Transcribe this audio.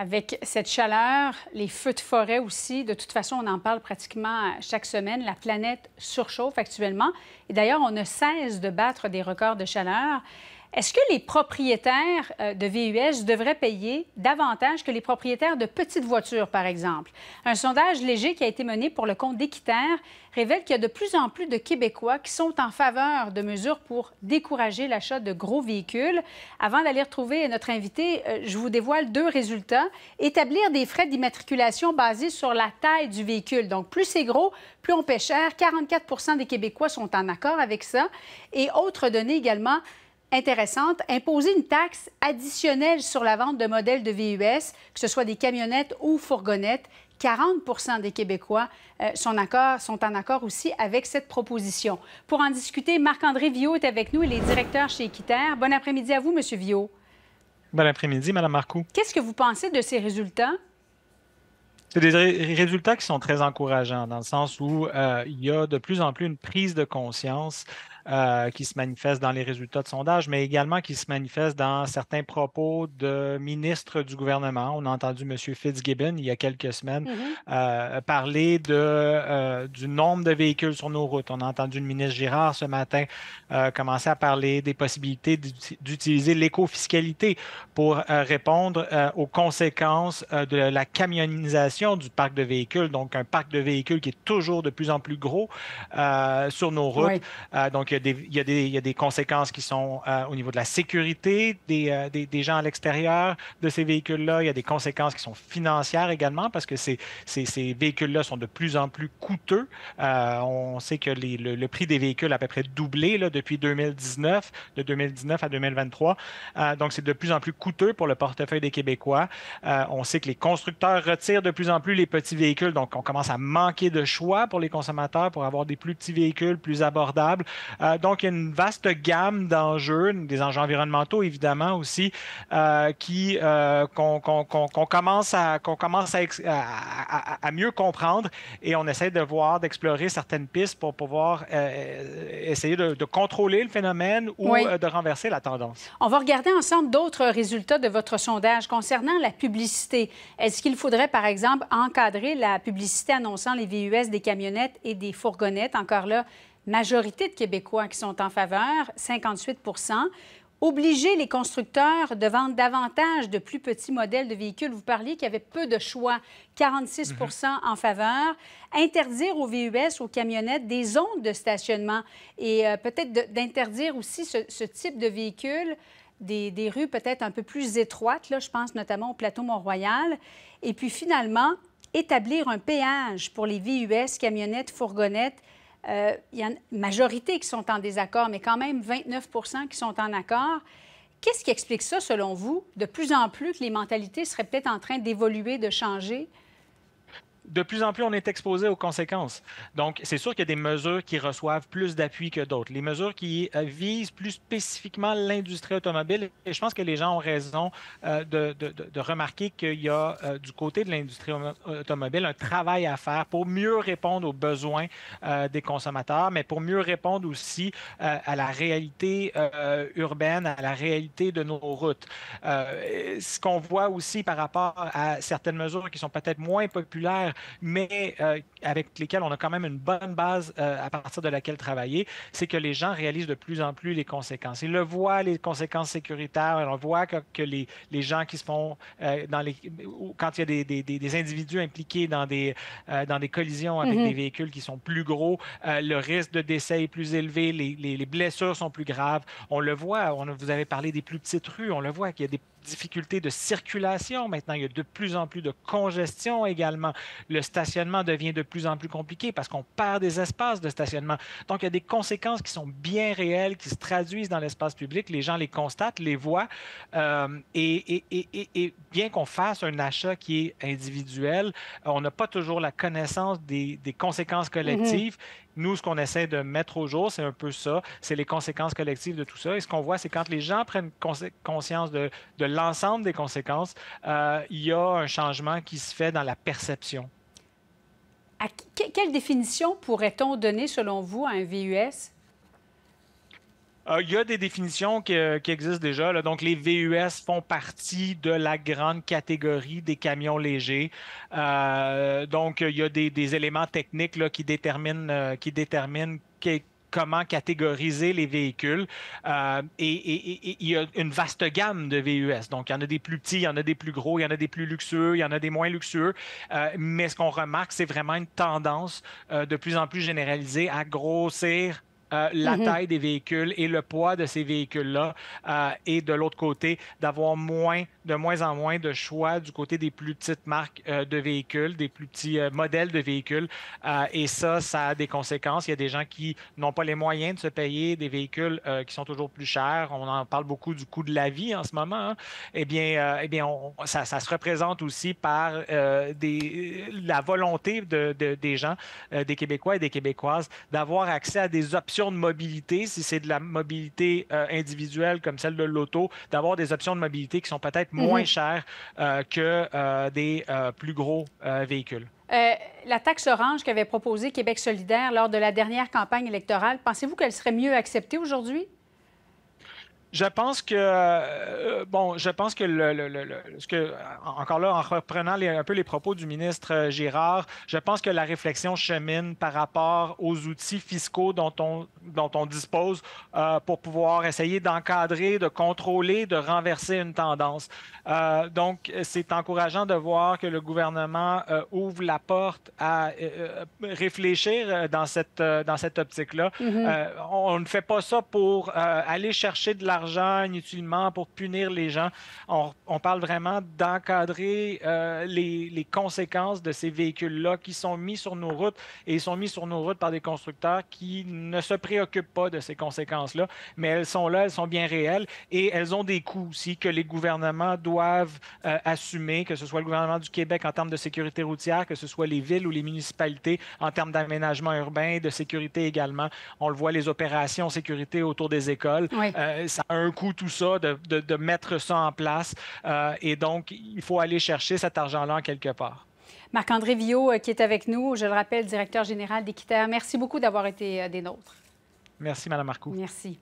avec cette chaleur, les feux de forêt aussi. De toute façon, on en parle pratiquement chaque semaine. La planète surchauffe actuellement. Et d'ailleurs, on ne cesse de battre des records de chaleur. Est-ce que les propriétaires euh, de VUS devraient payer davantage que les propriétaires de petites voitures, par exemple? Un sondage léger qui a été mené pour le compte d'Équiterre révèle qu'il y a de plus en plus de Québécois qui sont en faveur de mesures pour décourager l'achat de gros véhicules. Avant d'aller retrouver notre invité, euh, je vous dévoile deux résultats. Établir des frais d'immatriculation basés sur la taille du véhicule. Donc, plus c'est gros, plus on paie cher. 44 des Québécois sont en accord avec ça. Et autre donnée également, intéressante, imposer une taxe additionnelle sur la vente de modèles de VUS, que ce soit des camionnettes ou fourgonnettes. 40 des Québécois euh, sont, accord, sont, en accord aussi avec cette proposition. Pour en discuter, Marc-André Viau est avec nous, il est directeur chez Équiterre. Bon après-midi à vous, M. Viau. Bon après-midi, Madame Marcoux. Qu'est-ce que vous pensez de ces résultats? C'est des résultats qui sont très encourageants dans le sens où euh, il y a de plus en plus une prise de conscience euh, qui se manifeste dans les résultats de sondage, mais également qui se manifeste dans certains propos de ministres du gouvernement. On a entendu M. Fitzgibbon il y a quelques semaines mm-hmm. euh, parler de, euh, du nombre de véhicules sur nos routes. On a entendu le ministre Girard ce matin commencer à parler des possibilités d'utiliser l'écofiscalité pour répondre aux conséquences de la camionnisation du parc de véhicules, donc un parc de véhicules qui est toujours de plus en plus gros sur nos routes. donc, il y a il y a des, il y a des conséquences qui sont euh, au niveau de la sécurité des, euh, des, des gens à l'extérieur de ces véhicules-là. Il y a des conséquences qui sont financières également parce que ces, ces, ces véhicules-là sont de plus en plus coûteux. Euh, on sait que le, le, prix des véhicules a à peu près doublé là, depuis 2019, de 2019 à 2023. donc, c'est de plus en plus coûteux pour le portefeuille des Québécois. on sait que les constructeurs retirent de plus en plus les petits véhicules. Donc, on commence à manquer de choix pour les consommateurs pour avoir des plus petits véhicules, plus abordables. Euh, donc, il y a une vaste gamme d'enjeux, des enjeux environnementaux évidemment aussi, euh, qui euh, qu'on commence, à, qu'on commence à, mieux comprendre et on essaie de voir, d'explorer certaines pistes pour pouvoir essayer de, contrôler le phénomène ou de renverser la tendance. On va regarder ensemble d'autres résultats de votre sondage concernant la publicité. Est-ce qu'il faudrait, par exemple, encadrer la publicité annonçant les VUS des camionnettes et des fourgonnettes? Encore là, majorité de Québécois qui sont en faveur, 58 obliger les constructeurs de vendre davantage de plus petits modèles de véhicules. Vous parliez qu'il y avait peu de choix, 46 en faveur. Interdire aux VUS, aux camionnettes, des zones de stationnement et euh, peut-être d'interdire aussi ce, type de véhicule. Des, rues peut-être un peu plus étroites, là, je pense notamment au plateau Mont-Royal. Et puis finalement, établir un péage pour les VUS, camionnettes, fourgonnettes euh, il y a une majorité qui sont en désaccord, mais quand même 29 qui sont en accord. Qu'est-ce qui explique ça, selon vous, de plus en plus que les mentalités seraient peut-être en train d'évoluer, de changer? de plus en plus on est exposé aux conséquences. Donc, c'est sûr qu'il y a des mesures qui reçoivent plus d'appui que d'autres. Les mesures qui euh, visent plus spécifiquement l'industrie automobile, et je pense que les gens ont raison euh, de, remarquer qu'il y a euh, du côté de l'industrie automobile un travail à faire pour mieux répondre aux besoins des consommateurs, mais pour mieux répondre aussi à la réalité urbaine, à la réalité de nos routes. ce qu'on voit aussi par rapport à certaines mesures qui sont peut-être moins populaires, mais euh, avec lesquels on a quand même une bonne base euh, à partir de laquelle travailler, c'est que les gens réalisent de plus en plus les conséquences. Ils le voient, les conséquences sécuritaires, on voit que, que les, les, gens qui se font euh, dans les... Quand il y a des, des, des individus impliqués dans des, dans des collisions avec mm-hmm. des véhicules qui sont plus gros, le risque de décès est plus élevé, les, les, blessures sont plus graves. On le voit, on, vous avez parlé des plus petites rues, on le voit qu'il y a des difficultés de circulation. Maintenant, il y a de plus en plus de congestion également. Le stationnement devient de plus en plus compliqué parce qu'on perd des espaces de stationnement. Donc, il y a des conséquences qui sont bien réelles, qui se traduisent dans l'espace public. Les gens les constatent, les voient. Euh, et, bien qu'on fasse un achat qui est individuel, on n'a pas toujours la connaissance des, conséquences mhm. collectives. Nous, ce qu'on essaie de mettre au jour, c'est un peu ça, c'est les conséquences collectives de tout ça. Et ce qu'on voit, c'est quand les gens prennent conscience de, l'ensemble des conséquences, euh, il y a un changement qui se fait dans la perception. quelle définition pourrait-on donner, selon vous, à un VUS? Ah, il y a des définitions qui, existent déjà. Donc, les VUS font partie de la grande catégorie des camions légers. Euh, donc, il y a des, éléments techniques qui déterminent, euh, qui comment catégoriser les véhicules. Euh, et il y a une vaste gamme de VUS. Donc, il y en a des plus petits, il y en a des plus gros, il y en a des plus luxueux, il y en a des moins luxueux. mais ce qu'on remarque, c'est vraiment une tendance de plus en plus généralisée à grossir euh, la mm-hmm. taille des véhicules et le poids de ces véhicules-là, euh, et de l'autre côté, d'avoir moins de moins en moins de choix du côté des plus petites marques euh, de véhicules, des plus petits euh, modèles de véhicules. Euh, et ça, ça a des conséquences. Il y a des gens qui n'ont pas les moyens de se payer des véhicules qui sont toujours plus chers. On en parle beaucoup du coût de la vie en ce moment. Hein. Eh bien, eh bien ça, se représente aussi par la volonté de, des gens, des Québécois et des Québécoises, d'avoir accès à des options de mobilité, si c'est de la mobilité individuelle comme celle de l'auto, d'avoir des options de mobilité qui sont peut-être moins mhm. cher euh, que euh, des euh, plus gros véhicules. la taxe orange qu'avait proposée Québec solidaire lors de la dernière campagne électorale, pensez-vous qu'elle serait mieux acceptée aujourd'hui? Je pense que, euh, bon, je pense que, le, que, encore là, en reprenant un peu les propos du ministre euh, Girard, je pense que la réflexion chemine par rapport aux outils fiscaux dont on, dont on dispose euh, pour pouvoir essayer d'encadrer, de contrôler, de renverser une tendance. donc, c'est encourageant de voir que le gouvernement ouvre la porte à réfléchir dans cette, dans cette optique-là. Mm-hmm. on ne fait pas ça pour aller chercher de la inutilement pour punir les gens. On, parle vraiment d'encadrer euh, les, conséquences de ces véhicules-là qui sont mis sur nos routes et ils sont mis sur nos routes par des constructeurs qui ne se préoccupent pas de ces conséquences-là, mais elles sont là, elles sont bien réelles et elles ont des coûts aussi que les gouvernements doivent euh, assumer, que ce soit le gouvernement du Québec en termes de sécurité routière, que ce soit les villes ou les municipalités en termes d'aménagement urbain, de sécurité également. On le voit, les opérations sécurité autour des écoles, euh, ça un coup, tout ça, de, de, mettre ça en place. Euh, et donc, il faut aller chercher cet argent-là en quelque part. Marc-André Villot, euh, qui est avec nous, je le rappelle, directeur général d'Équiterre. Merci beaucoup d'avoir été euh, des nôtres. Merci, Madame Marcoux. Merci.